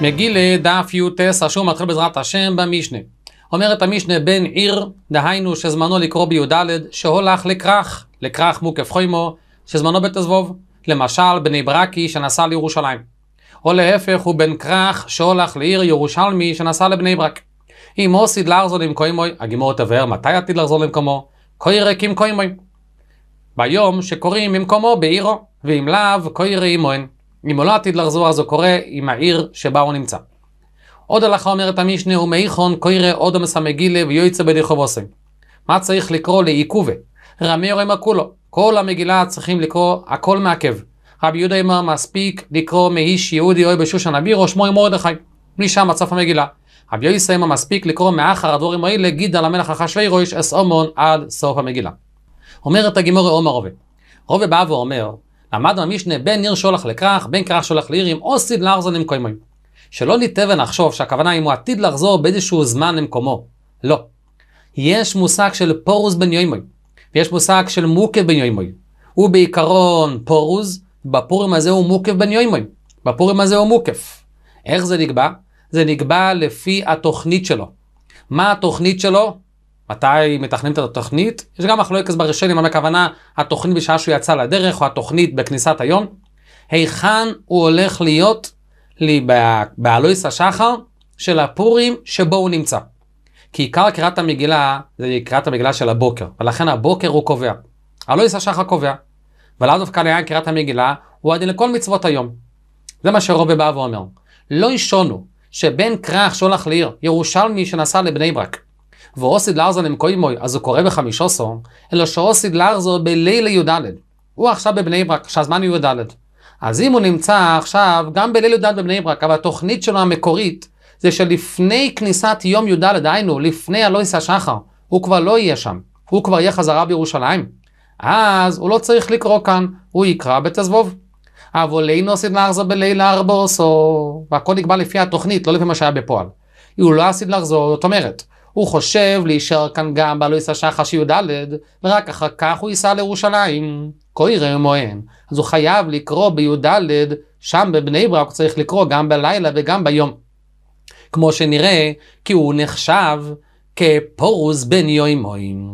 מגילה דף י"ט, אשר מתחיל בעזרת השם במשנה. אומרת המשנה בן עיר, דהיינו שזמנו לקרוא בי"ד, שהולך לכרך, לכרך מוקף חוימו, שזמנו בתזבוב. למשל, בני ברקי שנסע לירושלים. או להפך, הוא בן כרך שהולך לעיר ירושלמי שנסע לבני ברק. אם הוסיד לארזו למקוימוי, הגימור תבהר מתי עתיד לחזור למקומו, ריק עם קוימוי. ביום שקוראים ממקומו בעירו, ואם לאו, קוירי עמוהן. אם הוא לא עתיד לחזור אז הוא קורא עם העיר שבה הוא נמצא. עוד הלכה אומרת המשנה, ומאיכון קוירא אודו מסמגילה ויועצה בדיחוב עושה. מה צריך לקרוא לעיכובה? רמי יורם אקולו. כל המגילה צריכים לקרוא הכל מעכב. רבי יהודה אמר מספיק לקרוא מאיש יהודי אוי בשושן אביר או שמו עם מרדכי. משם עד סוף המגילה. רבי יוסי אמר מספיק לקרוא מאחר הדבורים האלה גידה למלך אחשוורוש אס אומון עד סוף המגילה. אומרת הגימורי עומר רובה. רובה בא ואומר עמד במשנה בין ניר שולח לכרך, בין כרך שולח לעירים, או סיד לארזון למקומו. שלא ניטה ונחשוב שהכוונה אם הוא עתיד לחזור באיזשהו זמן למקומו. לא. יש מושג של פורוס בן יוימוי, ויש מושג של מוקב בן יוימוי. הוא בעיקרון פורוז, בפורים הזה הוא מוקף בן יוימוי, בפורים הזה הוא מוקף. איך זה נקבע? זה נקבע לפי התוכנית שלו. מה התוכנית שלו? מתי מתכננים את התוכנית? יש גם מחלוקת בראשונים, הכוונה התוכנית בשעה שהוא יצא לדרך, או התוכנית בכניסת היום. היכן הוא הולך להיות לי באלויס השחר של הפורים שבו הוא נמצא. כי עיקר קריאת המגילה זה קריאת המגילה של הבוקר, ולכן הבוקר הוא קובע. אלויס השחר קובע. ולאו דווקא לעניין קריאת המגילה, הוא עדין לכל מצוות היום. זה מה שרובי בא ואומר. לא ישונו שבן כרך שהולך לעיר, ירושלמי שנסע לבני ברק, ואוסיד לארזו למקוימוי, אז הוא קורא בחמיש עשור, אלא שאוסיד לארזו בלילה י"ד. הוא עכשיו בבני ברק, שהזמן הוא י"ד. אז אם הוא נמצא עכשיו גם בליל י"ד בבני ברק, אבל התוכנית שלו המקורית זה שלפני כניסת יום י"ד, היינו, לפני הלויס השחר, הוא כבר לא יהיה שם, הוא כבר יהיה חזרה בירושלים. אז הוא לא צריך לקרוא כאן, הוא יקרא בתזבוב. אבל לינו עשית לארזו בלילה ארבוסו, והכל נקבע לפי התוכנית, לא לפי מה שהיה בפועל. הוא לא עשית לארזו, זאת אומרת, הוא חושב להישאר כאן גם בעלו יישא שחש י"ד, ורק אחר כך הוא ייסע לירושלים. כה יראה מוען. אז הוא חייב לקרוא בי"ד, שם בבני ברק הוא צריך לקרוא גם בלילה וגם ביום. כמו שנראה, כי הוא נחשב כפורוס בן יוי יוימוים.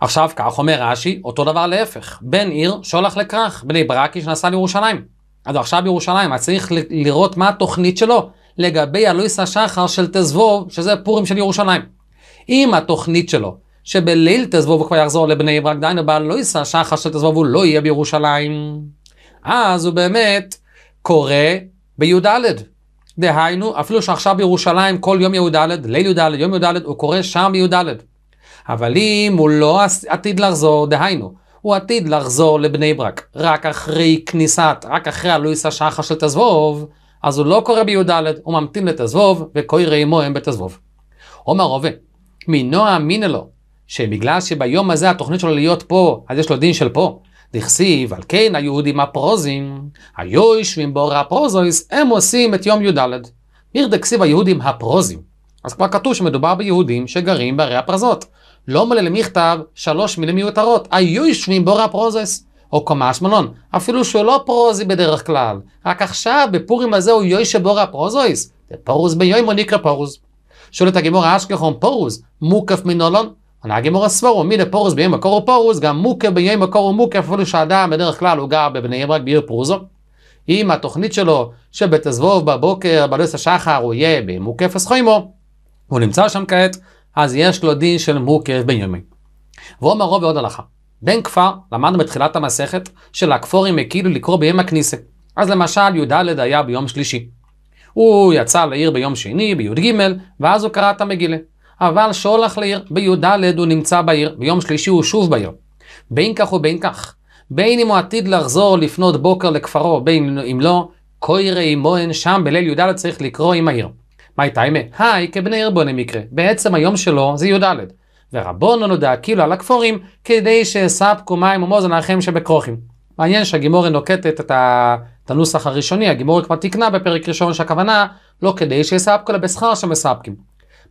עכשיו כך אומר רש"י, אותו דבר להפך, בן עיר שולח לכרך, בני ברקי שנסע לירושלים. אז עכשיו בירושלים, אז צריך לראות מה התוכנית שלו. לגבי הלויס השחר של תזבוב, שזה פורים של ירושלים. אם התוכנית שלו, שבליל תזבוב הוא כבר יחזור לבני ברק, דהיינו בלויס השחר של תזבוב הוא לא יהיה בירושלים, אז הוא באמת קורא בי"ד. דהיינו, אפילו שעכשיו בירושלים כל יום י"ד, ליל י"ד, יום י"ד, הוא קורא שם בי"ד. אבל אם הוא לא עתיד לחזור, דהיינו, הוא עתיד לחזור לבני ברק, רק אחרי כניסת, רק אחרי הלואיס השחר של תזבוב, אז הוא לא קורא בי"ד, הוא ממתין לתזבוב, וקורא עמו הם בתזבוב. עומר רובה, מנוע אמינא לו, שבגלל שביום הזה התוכנית שלו להיות פה, אז יש לו דין של פה. דכסיב, על כן היהודים הפרוזים, היו יושבים באור הפרוזויס, הם עושים את יום י"ד. עיר דכסיב היהודים הפרוזים. אז כבר כתוב שמדובר ביהודים שגרים בערי הפרזות. לא מלא למכתב שלוש מילים מיותרות, היו יושבים באור הפרוזויס. או קומה שמונון, אפילו שהוא לא פרוזי בדרך כלל. רק עכשיו, בפורים הזה הוא יוי שבורא פרוזויס. פורוז ביום ניקרא פורוז. שואלת הגימור אשכחון פרוז, מוקף מנולון? עונה הגימור הסבורו, מי לפורוז ביום מקורו פרוז, גם מוקף ביום מקורו מוקף, אפילו שאדם בדרך כלל הוא גר בבני ברק בעיר פרוזו. אם התוכנית שלו שבתזבוב בבוקר, בלוס השחר, הוא יהיה במוקף אסחוימו, הוא נמצא שם כעת, אז יש לו דין של מוקף בן יומי. ואומר רוב ועוד הלכה. בן כפר, למדנו בתחילת המסכת, שלכפורים הקילו לקרוא בימי הכניסה. אז למשל י"ד היה ביום שלישי. הוא יצא לעיר ביום שני, בי"ג, ואז הוא קרא את המגילה. אבל שהולך לעיר, בי"ד הוא נמצא בעיר, ביום שלישי הוא שוב בעיר. בין כך ובין כך, בין אם הוא עתיד לחזור לפנות בוקר לכפרו, בין אם לא, קוירי עמוהן שם בליל י"ד צריך לקרוא עם העיר. מה הייתה האמת? היי כבני עיר בונה מקרה, בעצם היום שלו זה י"ד. ורבונו נודע כאילו על הכפורים, כדי שספקו מים ומוזן לכם שבכרוכים. מעניין שהגימורי נוקטת את, הנוסח הראשוני, הגימורי כבר תיקנה בפרק ראשון שהכוונה לא כדי שאספקו אלא בשכר שמספקים.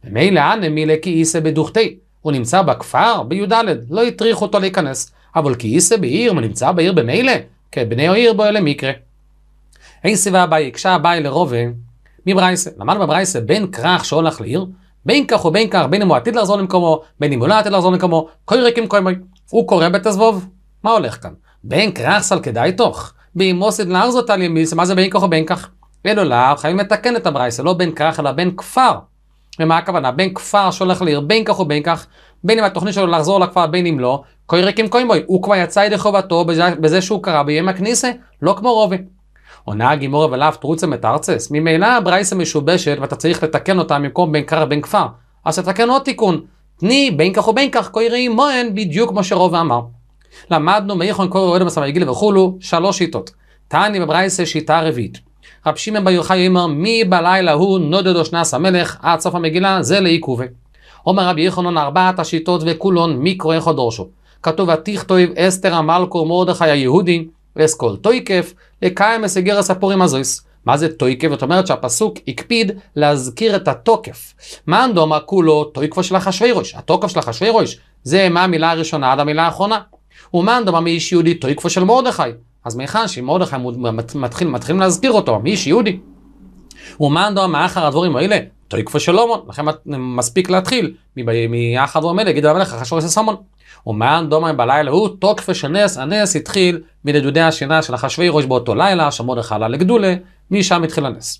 ממילא מילא כי איסא בדוכתי, הוא נמצא בכפר, בי"ד, לא הטריח אותו להיכנס, אבל כי איסא בעיר, הוא נמצא בעיר במילא, כבני העיר בו אלה מקרה. אין סיבה הבאי, הקשה הבאי לרובה, מברייסא, למד בברייסא בן כרך שהולך לעיר, בין כך ובין כך, בין אם הוא עתיד לחזור למקומו, בין אם הוא לא עתיד לחזור למקומו, כל ריקים קוימוי. הוא קורא בתזבוב, מה הולך כאן? בין קרחסל כדאי תוך, באימוסית לארזות על ימיס, מה זה בין כך ובין כך? אלו לאו, חייבים לתקן את הברייסה, לא בין כך אלא בין כפר. ומה הכוונה? בין כפר שהולך לעיר, בין כך ובין כך, בין אם התוכנית שלו לחזור לכפר, בין אם לא, כל כל קוימוי, הוא כבר יצא ידי חובתו בזה שהוא קרא בימי הכניסה, לא כמו רובי. עונה הגימורה ולאו תרוצה מתרצס. ממילא הברייסה משובשת ואתה צריך לתקן אותה במקום בין קר ובין כפר. אז תתקן עוד תיקון. תני בין כך ובין כך קוירי מוען בדיוק כמו שרוב אמר. למדנו מאיכון קורא אוהד מסמל גיל וכולו שלוש שיטות. תעני בברייסה שיטה רביעית. רב שמעון בר יוחאי אומר מי בלילה הוא נודדו שנס המלך עד סוף המגילה זה לעיכובי. אומר רבי יחנון ארבעת השיטות וכולון מיקרו איכו דורשו. כתוב ותכתוב אסתר המלכו מרדכי היהודי לסקול תויקף, לקיימס הגר הספורים הזויס. מה זה תויקף? זאת אומרת שהפסוק הקפיד להזכיר את התוקף. מאן דומה כולו תויקפו של אחשוורוש. התוקף של אחשוורוש זה מהמילה הראשונה עד המילה האחרונה. ומאן ומאנדומה מאיש יהודי תויקפו של מרדכי. אז מהיכן שמרדכי מתחיל, מתחילים להזכיר אותו, מאיש יהודי. ומאן דומה מאחר הדבורים האלה תויקפו של הומון. לכן מספיק להתחיל מאחר הדבורים האלה, יגיד המלך אחשוורוש וסמון. ומען דומם בלילה הוא תוקפה של נס, הנס התחיל מנדודי השינה של אחשווי ראש באותו לילה, שמרדכי עלה לגדולה, משם התחיל הנס.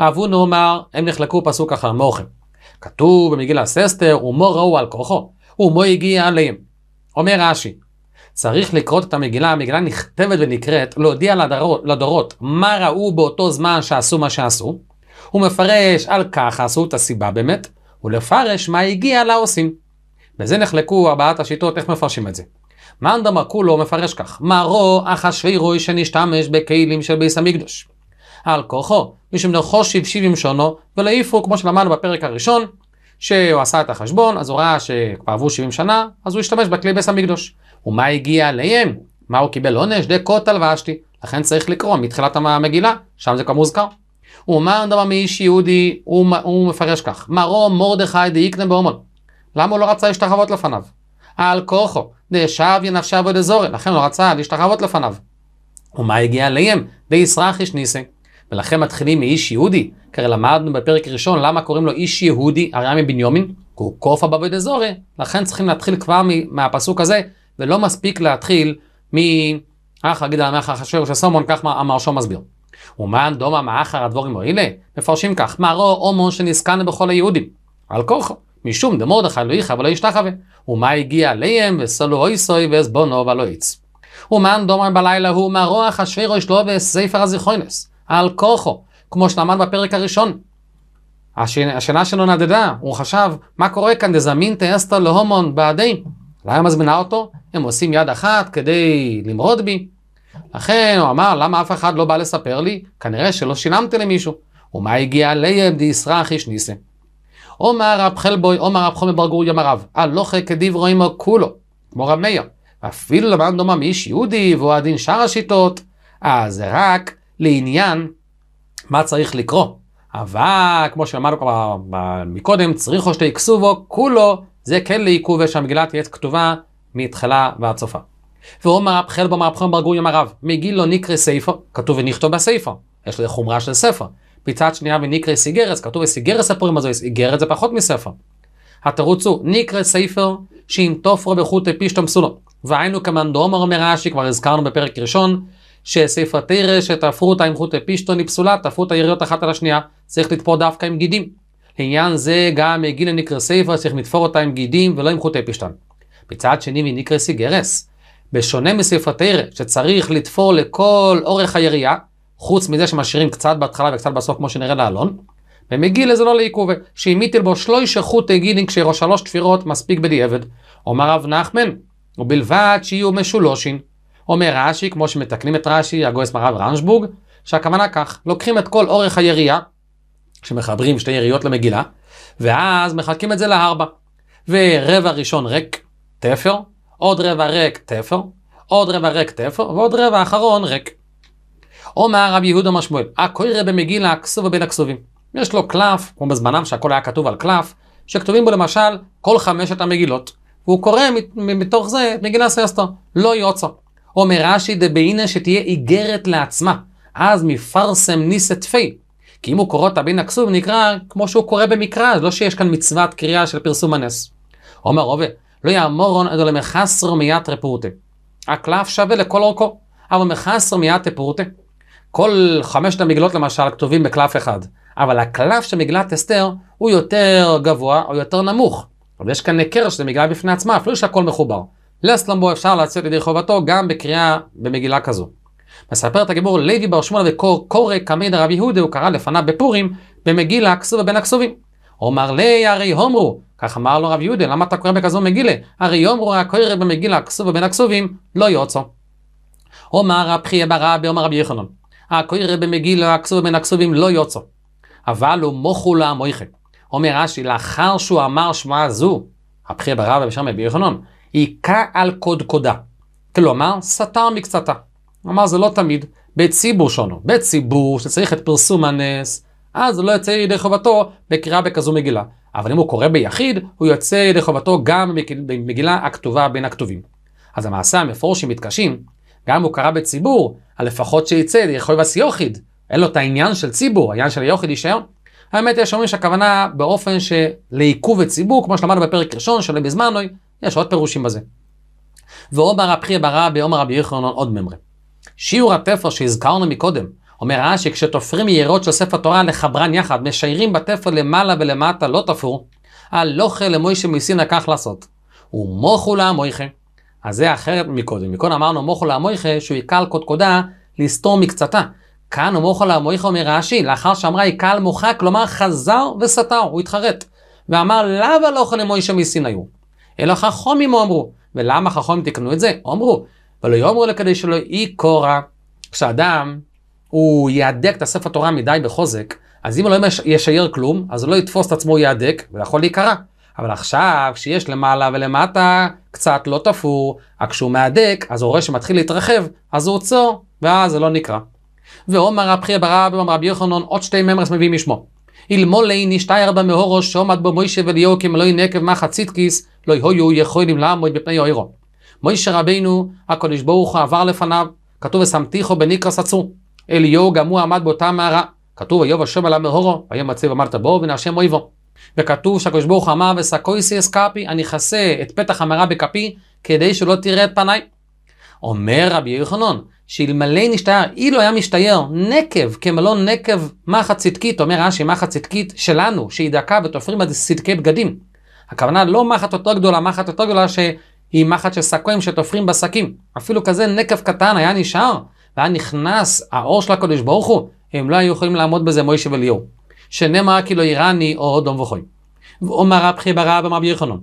אבונו נאמר, הם נחלקו פסוק אחר מוכם. כתוב במגיל ססתר, ומו ראו על כוחו, ומו הגיע עליהם. אומר רש"י, צריך לקרות את המגילה, המגילה נכתבת ונקראת, להודיע לדורות, לדורות מה ראו באותו זמן שעשו מה שעשו. הוא מפרש על כך עשו את הסיבה באמת, ולפרש מה הגיע לעושים. בזה נחלקו ארבעת השיטות איך מפרשים את זה. מאן דמר כולו מפרש כך, מרו אחשווירוי שנשתמש בכלים של ביס המקדוש. על כוחו, משום נרכוש שבשיבים שונו, ולעיפו, כמו שלמדנו בפרק הראשון, שהוא עשה את החשבון, אז הוא ראה שכבר עברו 70 שנה, אז הוא השתמש בכלי ביס המקדוש. ומה הגיע אליהם? מה הוא קיבל עונש? דקוטל ואשתי. לכן צריך לקרוא מתחילת המגילה, שם זה כבר מוזכר. ומאן דמר מאיש יהודי, הוא, הוא מפרש כך, מרו מרדכי דאיקנה באומון. למה הוא לא רצה להשתחוות לפניו? על כורחו, ינפשי ינפשה בדזורי, לכן הוא לא רצה להשתחוות לפניו. ומה הגיע אליהם? דיסרח איש ניסי. ולכן מתחילים מאיש יהודי, כי למדנו בפרק ראשון למה קוראים לו איש יהודי, הרי היה מבנימין, הוא כופה בבית אזורי, לכן צריכים להתחיל כבר מהפסוק הזה, ולא מספיק להתחיל מ... אך אגיד על המאחר החשב של סומון, כך אמר שום מסביר. ומען דומה מאחר הדבורים האלה, מפרשים כך, מרו הומו שנזכן בכל היהודים, על כורחו. משום דמרדכי לא איכה ולא ישתחווה. ומה הגיע עליהם וסלו אוי סוי ועזבונו ולא יץ. ומאן דומר בלילה הוא מרוח אשוורוש לו וספר הזיכרונס, על כוחו, כמו שלמד בפרק הראשון. השינה שלו נדדה, הוא חשב, מה קורה כאן דזמין אסתר להומון בעדי? למה מזמינה אותו? הם עושים יד אחת כדי למרוד בי. לכן הוא אמר, למה אף אחד לא בא לספר לי? כנראה שלא שילמתי למישהו. ומה הגיע ליה דיסרח איש ניסה? אומר רב חלבוי, אומר רב חומר בר גורי, אמר רב, הלוכה כדברו עמו כולו, כמו רב מאיר. אפילו למד דומה מאיש יהודי והוא הדין שאר השיטות, אז זה רק לעניין מה צריך לקרוא. אבל כמו שאמרנו כבר מקודם, צריכו שתי כסובו, כולו, זה כן לעיכוב ושהמגילה תהיה כתובה מתחילה ועד סופה. ואומר רב חלבוי, אמר רב אמר רב, מגיל לא נקרא סייפו, כתוב ונכתוב בסייפו, יש לזה חומרה של ספר. מצד שנייה בניקרא סיגרס, כתוב וסיגרס הפורים הזו, איגרת זה פחות מספר. התירוץ הוא ניקרא סייפר שאם תופרו בחוטי פישתום סולו. והיינו כמאן דאומר אומר רש"י, כבר הזכרנו בפרק ראשון, שספר תירא שתפרו אותה עם חוטי פישתון היא פסולה, תפרו את היריות אחת על השנייה, צריך לתפור דווקא עם גידים. לעניין זה גם הגיל הנקרא סייפר, צריך לתפור אותה עם גידים ולא עם חוטי פישתון. מצד שני מנקרא סיגרס, בשונה מספר תרא שצריך לתפור לכל אורך היריעה, חוץ מזה שמשאירים קצת בהתחלה וקצת בסוף, כמו שנראה לאלון. ומגיל איזה לא לעיכובה, שאימיתיל בו שלושה חוטי גילין כשרו שלוש תפירות מספיק בדיעבד. אומר רב נחמן, ובלבד שיהיו משולושין. אומר רש"י, כמו שמתקנים את רש"י, הגויס מרב רנשבורג, שהכוונה כך, לוקחים את כל אורך היריעה, שמחברים שתי יריות למגילה, ואז מחלקים את זה לארבע. ורבע ראשון ריק, תפר, עוד רבע ריק, תפר, עוד רבע ריק, תפר, ועוד רבע אחרון ריק. אומר רבי יהודה משמואל, הקוירא במגילה הכסובה בין הכסובים. יש לו קלף, כמו בזמנם שהכל היה כתוב על קלף, שכתובים בו למשל כל חמשת המגילות, והוא קורא מתוך זה את מגילה ססטו, לא יוצא. אומר רש"י דבהינה שתהיה איגרת לעצמה, אז מפרסם ניסת פי. כי אם הוא קורא אותה בין הכסוב נקרא כמו שהוא קורא במקרא, אז לא שיש כאן מצוות קריאה של פרסום הנס. אומר רובה, לא יאמורון אלא למחסר מיית רפורטה. הקלף שווה לכל אורכו, אבל מחסר מיית רפורטה. כל חמשת המגלות למשל כתובים בקלף אחד, אבל הקלף של מגלת אסתר הוא יותר גבוה או יותר נמוך. אבל יש כאן היכר שזה מגלה בפני עצמה, אפילו שהכל מחובר. לסלמבו אפשר לצאת ידי חובתו גם בקריאה במגילה כזו. מספר את הגיבור לוי בר שמואל וקור קורא קמיד הרב יהודה הוא קרא לפניו בפורים במגילה כסובה בין הכסובים. אומר לי הרי הומרו, כך אמר לו רב יהודה, למה אתה קורא בכזו מגילה? הרי יאמרו הקורא במגילה כסובה בין הכסובים לא יוצא. אומר רב חייא ברבי, אומר רבי יחנון, הקוירה במגיל הכסוב בין הכסובים לא יוצא. אבל הוא מוכו לעמויכם. אומר רש"י, לאחר שהוא אמר שמועה זו, הבחיר ברב ובשם רבי יוחנן, היכה על קודקודה. כלומר, סתר מקצתה. אמר זה לא תמיד, בציבור שונו, בציבור שצריך את פרסום הנס, אז הוא לא יוצא ידי חובתו בקריאה בכזו מגילה. אבל אם הוא קורא ביחיד, הוא יוצא ידי חובתו גם במגילה הכתובה בין הכתובים. אז המעשה המפורשים מתקשים גם אם הוא קרא בציבור, הלפחות שיצא זה יכול להיות הסיוכיד. אין לו את העניין של ציבור, העניין של היוכיד יישאר. האמת יש אומרים שהכוונה באופן שלעיכוב וציבור, כמו שלמדנו בפרק ראשון של בזמנוי, יש עוד פירושים בזה. ועומר רבי ברא באומר רבי יחנון עוד ממרה. שיעור התפר שהזכרנו מקודם, אומר רש"י, כשתופרים יערות של ספר תורה לחברן יחד, משיירים בתפר למעלה ולמטה, לא תפור, הלוכה למוישה מסין כך לעשות. ומוכו לה לעמויכה. אז זה אחרת מקודם. מקודם אמרנו מוכו לעמויכה שהוא יקל קודקודה לסתור מקצתה. כאן מוכו לעמויכה אומר רש"י, לאחר שאמרה יקל מוכה, כלומר חזר וסתר, הוא התחרט. ואמר למה לא אוכל למוישה מסיניו? היו? אלא חכומים אמרו. ולמה חכומים תקנו את זה? אמרו. ולא יאמרו אלא כדי שלא אי קורא. כשאדם, הוא יהדק את הספר תורה מדי בחוזק, אז אם הוא לא ישייר כלום, אז הוא לא יתפוס את עצמו יהדק, ויכול להיקרא. אבל עכשיו, כשיש למעלה ולמטה, קצת לא תפור, כשהוא מהדק, אז הוא רואה שמתחיל להתרחב, אז הוא עוצר, ואז זה לא נקרא. ואומר רבי ברב ואומר רבי יוחנן, עוד שתי ממרס מביאים משמו. אלמול אלמולי ירבה מהורו, שעומד בו מוישה וליהו כמלואי נקב מחה ציטקיס, לא, לא יהיו יכולים לעמוד בפני יאירו. מוישה רבינו, הקדוש ברוך הוא עבר לפניו, כתוב ושמתיכו בניקרס עצור. אליהו גם הוא עמד באותה מערה. כתוב ויוב השם על מהורו, ויהיה מצב עמדת בו ונאשם אויבו. וכתוב שהקדוש ברוך אמר וסקויסי אסקפי, אני אכסה את פתח המראה בכפי, כדי שלא תראה את פניי. אומר רבי יוחנון, שאלמלא נשתייר, אילו לא היה משתייר נקב כמלון נקב מחט צדקית, אומר רש"י, מחט צדקית שלנו, שהיא דקה ותופרים על צדקי בגדים. הכוונה לא מחט יותר גדולה, מחט יותר גדולה שהיא מחט של סכויים שתופרים בשקים. אפילו כזה נקב קטן היה נשאר, והיה נכנס האור של הקדוש ברוך הוא, הם לא היו יכולים לעמוד בזה מוישה וליאור. שנאמר כי לא יראני או אדום וחוי. ואומר רבחי חיברה במה ביוחנון.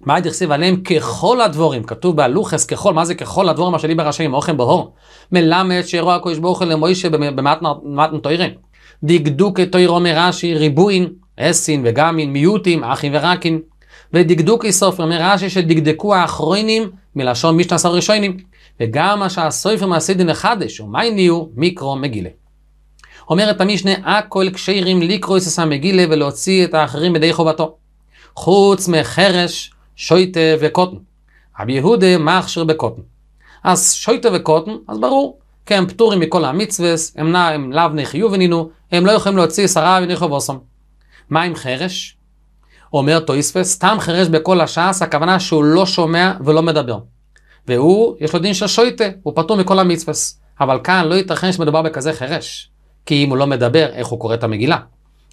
מה דכסיב עליהם ככל הדבורים, כתוב בהלוכס ככל, מה זה ככל הדבורים אשר לי ברשעים, אוכם בהור. מלמד שאירוע הקודש ברוך הוא למוישה במעט במתן דקדוק את תוירו מרש"י, ריבוין, אסין וגמין, מיעוטים, אחים ורקין. ודקדוקי סופר מרש"י שדקדקו האחרונים מלשון משנה סוף ראשונים. וגם מה שהסופרים עשיתם לחדש, ומי נהיו מיקרו מגילה. אומרת המשנה, אה, הכל כשירים לקרוא את מגילה ולהוציא את האחרים מדי חובתו. חוץ מחרש, שויטה וקוטן. רבי יהודה מכשיר בקוטן. אז שויטה וקוטן, אז ברור, כי הם פטורים מכל המצווס, הם, נא, הם לאו בני חיוב ונינו, הם לא יכולים להוציא שרה ובני חובוסם. מה עם חרש? אומר טויספס, סתם חרש בכל השעס, הכוונה שהוא לא שומע ולא מדבר. והוא, יש לו דין של שויטה, הוא פטור מכל המצווס. אבל כאן לא ייתכן שמדובר בכזה חרש. כי אם הוא לא מדבר, איך הוא קורא את המגילה?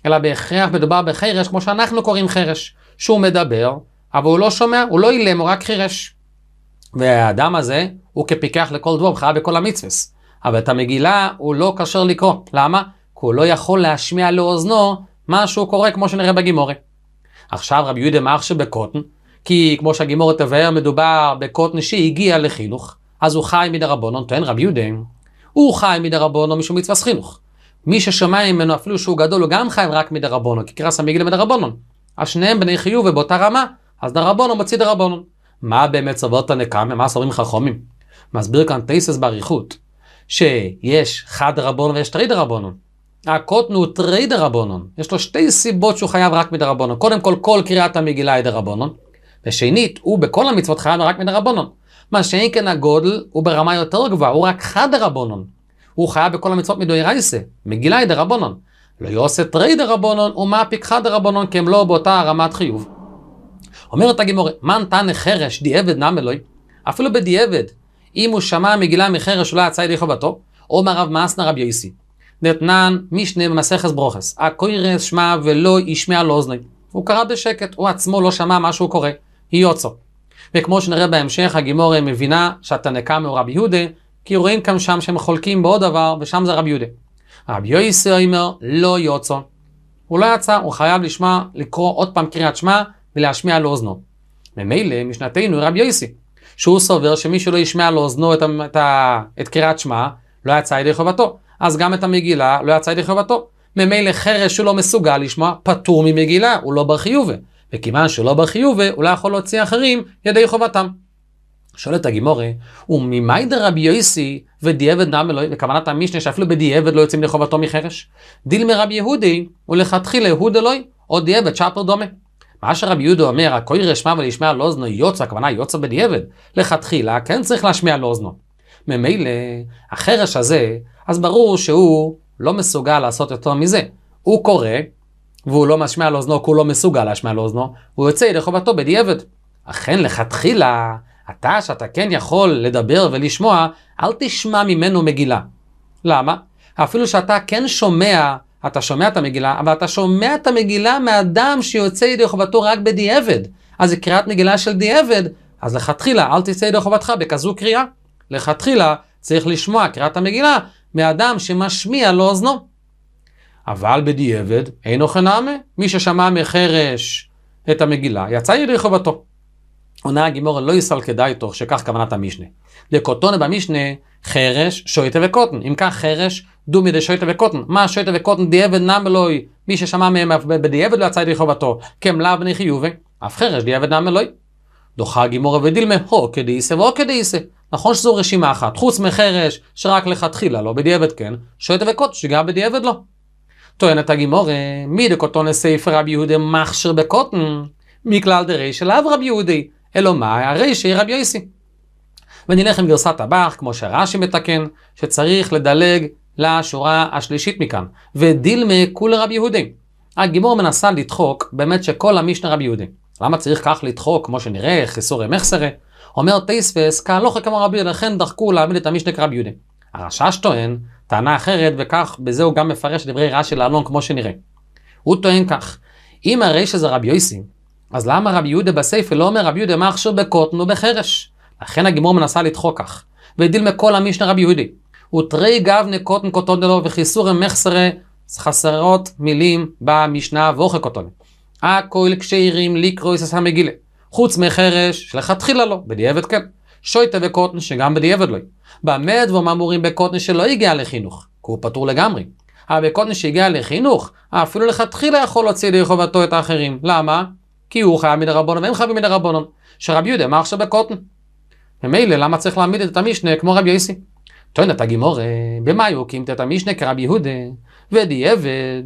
אלא בהכרח מדובר בחרש, כמו שאנחנו קוראים חרש, שהוא מדבר, אבל הוא לא שומע, הוא לא אילם, הוא רק חירש. והאדם הזה, הוא כפיקח לכל דבור, חייב בכל המצווס. אבל את המגילה הוא לא כשר לקרוא. למה? כי הוא לא יכול להשמיע לאוזנו מה שהוא קורא, כמו שנראה בגימורי. עכשיו רבי יהודה מאח שבקוטן, כי כמו שהגימורי תבהר, מדובר בקוטן שהגיע לחינוך, אז הוא חי מדרבנון, טוען רבי יהודה, הוא חי מדרבנון לא משום מצווה חינוך. מי ששומע ממנו אפילו שהוא גדול הוא גם חייב רק מדרבונו, כי קרס המגילה מדרבונו. אז שניהם בני חיוב ובאותה רמה, אז דרבונו מוציא דרבונו. מה באמת סברת הנקמה? מה סוברים חכמים? מסביר כאן טייסס באריכות, שיש חד דרבונו ויש טרי דרבונו. הקוטנו הוא טרי דרבונו. יש לו שתי סיבות שהוא חייב רק מדרבונו. קודם כל, כל קריאת המגילה היא דרבונו. ושנית, הוא בכל המצוות חייב רק מדרבונו. מה שאין כן הגודל הוא ברמה יותר גבוהה, הוא רק חד דרבנון. הוא חייב בכל המצוות מדוירייסה, מגילאי דרבנון. לא יעשה תרי דרבנון ומאפיקחא דרבנון, כי הם לא באותה רמת חיוב. אומרת הגימורה, מן תנא חרש דיעבד נמלוי, אפילו בדיעבד, אם הוא שמע מגילה מחרש אולי יצא ידי חובתו, אומר רב מאסנה רב יויסי, נתנן משנה במסכס ברוכס, הקוירס שמע ולא ישמע לאוזני. הוא קרא בשקט, הוא עצמו לא שמע מה שהוא קורא, היא יוצא. וכמו שנראה בהמשך, הגימורה מבינה שהתנקם הוא רבי יהודה, כי רואים כאן שם שהם חולקים בעוד דבר, ושם זה רבי יהודה. רבי יוסי אומר, לא יוצא. הוא לא יצא, הוא חייב לשמוע, לקרוא עוד פעם קריאת שמע ולהשמיע לאוזנו. ממילא, משנתנו רבי יוסי, שהוא סובר שמי שלא ישמע לאוזנו את, את, את קריאת שמע, לא יצא ידי חובתו. אז גם את המגילה לא יצא ידי חובתו. ממילא חרש שהוא לא מסוגל לשמוע, פטור ממגילה, הוא לא בר חיובה. וכיוון שהוא לא בר חיובה, הוא לא יכול להוציא אחרים ידי חובתם. שואלת הגימורה, וממאי דרבי יויסי ודיעבד נאמר, אלוהים, וכוונת המשנה שאפילו בדיעבד לא יוצאים לחובתו מחרש? דיל מרבי יהודי, ולכתחילה יהוד אלוהי, או דיעבד שפר דומה. מה שרבי יהודה אומר, הכוי רשמע ולשמע על לא אוזנו יוצא, הכוונה יוצא בדיעבד. לכתחילה כן צריך להשמיע על לא אוזנו. ממילא, החרש הזה, אז ברור שהוא לא מסוגל לעשות יותר מזה. הוא קורא, והוא לא משמיע אוזנו, לא כי הוא לא מסוגל להשמיע על אוזנו, והוא יוצא ידי חובתו בדיעבד. אכן לכתחילה אתה, שאתה כן יכול לדבר ולשמוע, אל תשמע ממנו מגילה. למה? אפילו שאתה כן שומע, אתה שומע את המגילה, אבל אתה שומע את המגילה מאדם שיוצא ידי חובתו רק בדיעבד. אז זה קריאת מגילה של דיעבד, אז לכתחילה אל תצא ידי חובתך בכזו קריאה. לכתחילה צריך לשמוע קריאת המגילה מאדם שמשמיע לאוזנו. אבל בדיעבד אינו חנמה, מי ששמע מחרש את המגילה יצא ידי חובתו. עונה הגימורה לא יסל כדאי תוך שכך כוונת המשנה. דקוטונה במשנה, חרש, שויטה וקוטן. אם כך חרש, דומי דשויטה וקוטן. מה שויטה וקוטן דיעבד נמלוי, מי ששמע מהם בדיעבד לא יצא ידי חובתו. כמלאה כן בני חיובי, אף חרש דיעבד נמלוי. דוחה גימורה ודילמה, הו כדאיסה ואו כדאיסה. נכון שזו רשימה אחת, חוץ מחרש, שרק לכתחילה לא, בדיעבד כן, שויטה וקוטן, שגם בדיעבד לא. טוענת הגימורה, מי דקוטונה סייפר רבי יהודה מכשר בקוטן? מכלל דרי של אב רבי יהודי, אלא מה? הרי שהיא רבי יוסי. ונלך עם גרסת הבח, כמו שרש"י מתקן, שצריך לדלג לשורה השלישית מכאן. ודילמה כולי רבי יהודי. הגימור מנסה לדחוק באמת שכל המשנה רבי יהודי. למה צריך כך לדחוק, כמו שנראה, חיסורי מחסרי? אומר טייספס, כהלוך כמו רבי יהודי, לכן דחקו להעמיד את המשנה כרבי יהודי. הרשש טוען טענה אחרת, וכך בזה הוא גם מפרש דברי רש"י לאלון כמו שנראה. הוא טוען כך, אם הרי שזה רבי יוסי, אז למה רבי יהודה בסייפה לא אומר רבי יהודה מה עכשיו בקוטן ובחרש? לכן הגימור מנסה לדחוק כך. ודיל מכל המשנה רבי יהודי. ותרי גבנה קוטן קוטונלו וחיסורי מחסרי חסרות מילים במשנה ואוכל קוטון. הכל כשירים לקרוא יססה מגילה. חוץ מחרש שלכתחילה לא, בדיעבד כן. שויטה וקוטן שגם בדיעבד לא. באמת דבום אמורים בקוטן שלא הגיע לחינוך? כי הוא פטור לגמרי. אבל אה, בקוטן שהגיע לחינוך, אפילו לכתחילה יכול להוציא ידי חובתו את האחרים. למה? כי הוא חייב מן הרבונון והם חייבים מן הרבונון. שרבי יהודה, מה עכשיו בקוטן? ממילא, למה צריך להעמיד את המשנה כמו רבי יוסי? טוענת במה במאי הוקים את המשנה כרבי יהודה ודי עבד.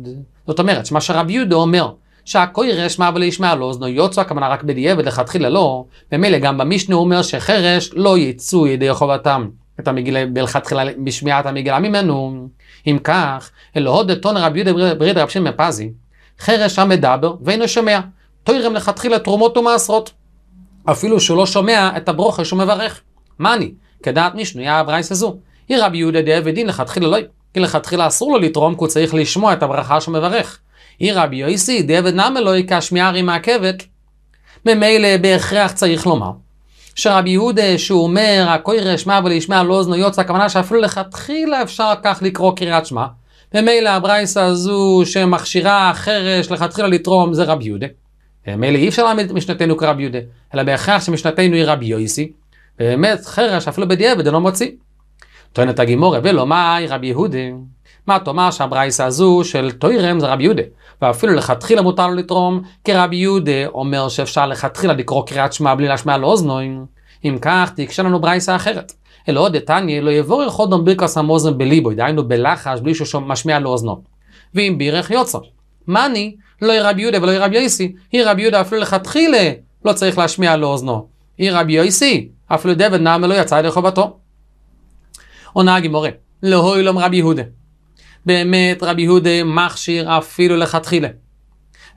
זאת אומרת, שמה שרבי יהודה אומר, שהכוי רשמע אבל ישמע על אוזנו לא יוצא, הכוונה רק בדיעבד, לכתחילה לא. ממילא גם במשנה הוא אומר שחרש לא יצאו ידי חובתם. את המגילה בלכתחילה בשמיעת המגילה ממנו. אם כך, אלוהו דתון רבי יהודה ברית רב שמע פזי, חרש המדבר ואינו שומע. תוירם לכתחילה תרומות ומעשרות. אפילו שהוא לא שומע את הברוכה שהוא מברך. מה אני? כדעת מי שנויה הברייס הזו. היא רבי יהודה דאב ודין לכתחילה לא, כי לכתחילה אסור לו לתרום כי הוא צריך לשמוע את הברכה שהוא מברך. היא רבי יויסי דעבד נמלוי לא כשמיעה הרי מעכבת. ממילא בהכרח צריך לומר שרבי יהודה שהוא אומר הכוירא שמע ולשמע לא אוזנו יוצא הכוונה שאפילו לכתחילה אפשר כך לקרוא קריאת שמע. ממילא הברייסה הזו שמכשירה חרש לכתחילה לתרום זה רבי יהודה. מילא אי אפשר להעמיד את משנתנו כרבי יהודה, אלא בהכרח שמשנתנו היא רבי יויסי, באמת חרש אפילו בדיעבד אינו לא מוציא. טוענת הגימורה, ולומר רבי יהודה, מה תאמר שהברייסה הזו של תוירם זה רבי יהודה, ואפילו לכתחילה מותר לו לתרום, כי רבי יהודה אומר שאפשר לכתחילה לקרוא קריאת שמע בלי להשמיע לאוזנועים. אם כך, תיקשה לנו ברייסה אחרת. אלא עוד דתניא, לא יבורך עוד דם ברכס המוזן בליבו, דהיינו בלחש, בלי שהוא משמיע לאוזנו. ואם בירך יוצא. מאני, לא יהיה רבי יהודה ולא יהיה רבי יויסי, היא רבי יהודה אפילו לכתחילה לא צריך להשמיע לאוזנו, היא רבי יויסי, אפילו דבן נעמה לא יצא ידי חובתו. עונה הגימורה, לום רבי יהודה. באמת רבי יהודה מכשיר אפילו לכתחילה.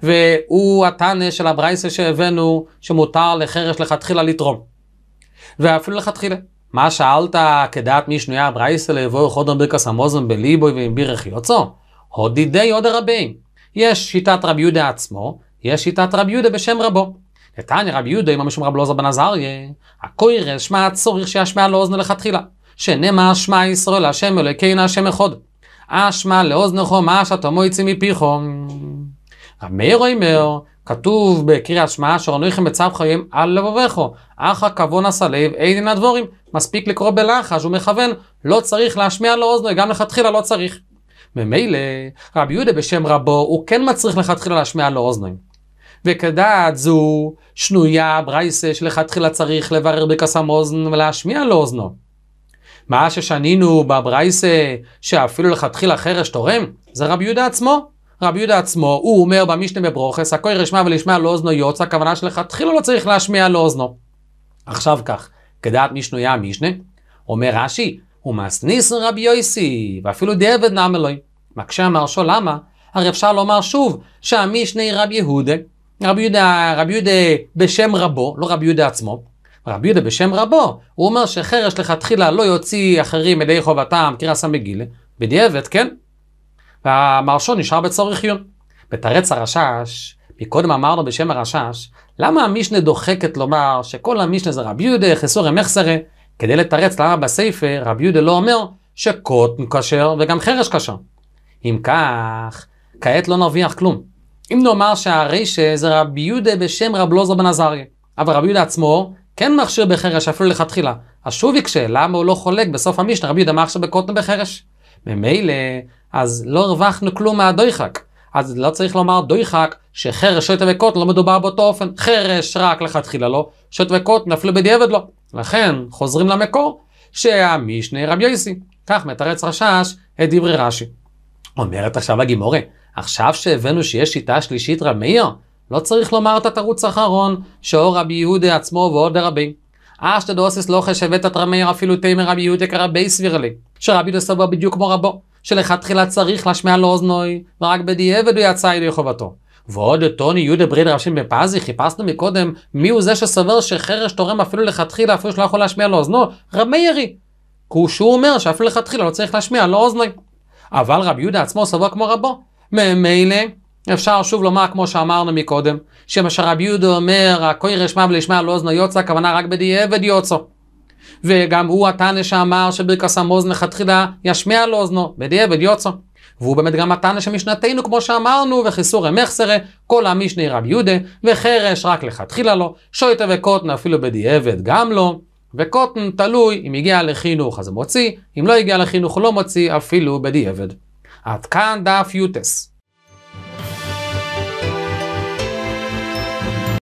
והוא התנא של הברייסה שהבאנו, שמותר לחרש לכתחילה לתרום. ואפילו לכתחילה. מה שאלת כדעת מי שנויה הברייסה לבוא חודר ברכס המוזן בליבוי ועם בירך יוצו? הודי די עוד הרבים. יש שיטת רבי יהודה עצמו, יש שיטת רבי יהודה בשם רבו. נתניה רבי יהודה, אם המשום רב לוזר בן עזריה, הקוירס שמע הצורך שישמע לאוזנו לכתחילה. שנאמר שמע ישראל השם אלוקינו השם אחד. אשמע לאוזנכו מה שאתה יצא מפיכו. רב מאיר אומר, כתוב בקריאת שמע, שרנויכם בצו חיים על לבבכו, אחא כבון עשה לב, אין דין הדבורים. מספיק לקרוא בלחש, הוא מכוון, לא צריך להשמיע לאוזנו, גם לכתחילה לא צריך. ממילא, רבי יהודה בשם רבו, הוא כן מצריך לכתחילה להשמיע לו אוזניים. וכדעת זו שנויה ברייסה שלכתחילה צריך לברר בקסם אוזן ולהשמיע לו אוזנו. מה ששנינו בברייסה שאפילו לכתחילה חרש תורם, זה רבי יהודה עצמו. רבי יהודה עצמו, הוא אומר במשנה בברוכס, הכל ירשמע ולשמע לו אוזנו יוצא, הכוונה שלכתחילה לא צריך להשמיע לו אוזנו. עכשיו כך, כדעת משנויה המשנה, אומר רש"י, ומאסניסן רבי יויסי, ואפילו דעבד נעמלוי. מקשה מרשו למה? הרי אפשר לומר שוב שהמישני רבי יהודה, רבי יהודה, רבי יהודה בשם רבו, לא רבי יהודה עצמו, רבי יהודה בשם רבו, הוא אומר שחרש לכתחילה לא יוציא אחרים ידי חובתם קרס המגילה, בדיעבד, כן. והמרשו נשאר בצורך יום. בתרץ הרשש, מקודם אמרנו בשם הרשש, למה המשנה דוחקת לומר שכל המשנה זה רבי יהודה, חיסורי מחסרי? כדי לתרץ למה בסייפה, רבי יהודה לא אומר שקוט כשר וגם חרש כשר. אם כך, כעת לא נרוויח כלום. אם נאמר שהרישה זה רבי יהודה בשם רב לוזר בן עזריה, אבל רבי יהודה עצמו כן מכשיר בחרש אפילו לכתחילה. אז שוב יקשה, למה הוא לא חולק בסוף המשנה, רבי יהודה מה עכשיו בקוטן בחרש? ממילא, אז לא הרווחנו כלום מהדויחק. אז לא צריך לומר דויחק שחרש שוטה וקוטן לא מדובר באותו אופן, חרש רק לכתחילה לא, שוטה וקוטן אפילו בדיעבד לא. לכן חוזרים למקור שהמשנה רבי יוסי. כך מתרץ רשש את דברי רש"י. אומרת עכשיו הגימורי, עכשיו שהבאנו שיש שיטה שלישית רב מאיר, לא צריך לומר את התרוץ האחרון, שאור רבי יהודה עצמו ועוד רבים. אשתד דאוסיס לא חשבת את רב מאיר אפילו תימר רבי יהודה כרבי סביר לי, שרבי דוסבו בדיוק כמו רבו, שלכתחילה צריך להשמיע לאוזנוי, ורק בדיעבד הוא יצא ידי חובתו. ועוד לטוני יהודה ברית ראשים בפזי, חיפשנו מקודם מי הוא זה שסובר שחרש תורם אפילו לכתחילה, אפילו שלא יכול להשמיע אוזנו, לאוזנו, רבי ירי. שהוא אומר שאפילו לכתחילה לא צריך להשמיע לאוזניים. אבל רב יהודה עצמו סובר כמו רבו. ממילא, אפשר שוב לומר כמו שאמרנו מקודם, שמה שרב יהודה אומר, הכוי רשמע ולשמע אוזנו יוצא, הכוונה רק בדיעבד יוצא. וגם הוא התנא שאמר שברכס המוז לכתחילה ישמיע אוזנו, בדיעבד יוצא. והוא באמת גם התנא שמשנתנו, כמו שאמרנו, וחיסורי מחסרי, כל המשנה רב יהודה, וחרש רק לכתחילה לא, שויטה וקוטנה אפילו בדיעבד גם לא, וקוטן תלוי אם הגיע לחינוך אז הוא מוציא, אם לא הגיע לחינוך הוא לא מוציא, אפילו בדיעבד. עד כאן דף יוטס.